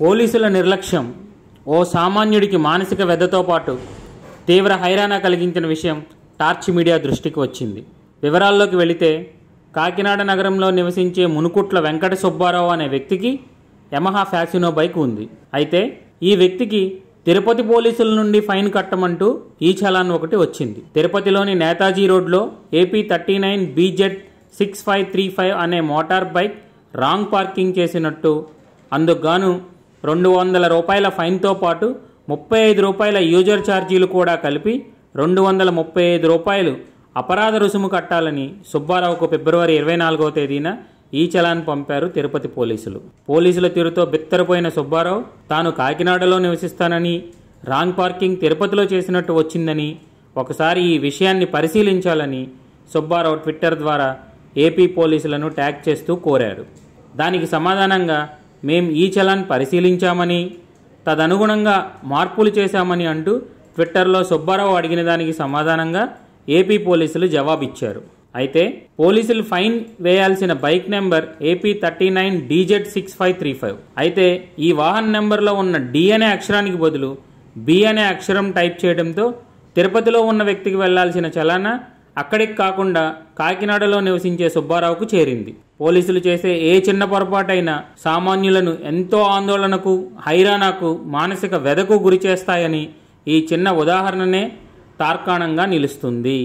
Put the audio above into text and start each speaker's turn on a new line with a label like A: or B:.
A: పోలీసుల నిర్లక్ష్యం ఓ సామాన్యుడికి మానసిక వ్యధతో పాటు తీవ్ర హైరాణ కలిగించిన విషయం టార్చ్ మీడియా దృష్టికి వచ్చింది వివరాల్లోకి వెళితే కాకినాడ నగరంలో నివసించే మునుకుట్ల వెంకట సుబ్బారావు అనే వ్యక్తికి యమహా ఫ్యాసినో బైక్ ఉంది అయితే ఈ వ్యక్తికి తిరుపతి పోలీసుల నుండి ఫైన్ కట్టమంటూ ఈ చలాన్ ఒకటి వచ్చింది తిరుపతిలోని నేతాజీ రోడ్లో AP thirty nine BZ six five three five అనే మోటార్ బైక్ రాంగ్ పార్కింగ్ చేసినట్టు అందుకు గాను రెండు వందల రూపాయల ఫైన్తో పాటు ముప్పై ఐదు రూపాయల యూజర్ ఛార్జీలు కూడా కలిపి రెండు వందల ముప్పై ఐదు రూపాయలు అపరాధ రుసుము కట్టాలని సుబ్బారావుకు ఫిబ్రవరి ఇరవై నాలుగవ తేదీన ఈ చలాన్ పంపారు తిరుపతి పోలీసులు పోలీసుల తీరుతో బిత్తరపోయిన సుబ్బారావు తాను కాకినాడలో నివసిస్తానని రాంగ్ పార్కింగ్ తిరుపతిలో చేసినట్టు వచ్చిందని ఒకసారి ఈ విషయాన్ని పరిశీలించాలని సుబ్బారావు ట్విట్టర్ ద్వారా ఏపీ పోలీసులను ట్యాగ్ చేస్తూ కోరారు దానికి సమాధానంగా మేం ఈ చలాన్ పరిశీలించామని తదనుగుణంగా మార్పులు చేశామని అంటూ ట్విట్టర్లో సుబ్బారావు అడిగిన దానికి సమాధానంగా ఏపీ పోలీసులు జవాబిచ్చారు అయితే పోలీసులు ఫైన్ వేయాల్సిన bike number AP thirty nine DZ six five three five అయితే ఈ వాహన నెంబర్లో ఉన్న డి అనే అక్షరానికి బదులు బి అనే అక్షరం టైప్ చేయడంతో తిరుపతిలో ఉన్న వ్యక్తికి వెళ్లాల్సిన చలానా అక్కడికి కాకుండా కాకినాడలో నివసించే సుబ్బారావుకు చేరింది పోలీసులు చేసే ఏ చిన్న పొరపాటైనా సామాన్యులను ఎంతో ఆందోళనకు హైరానాకు మానసిక వెదకు గురిచేస్తాయని ఈ చిన్న ఉదాహరణనే తార్కాణంగా నిలుస్తుంది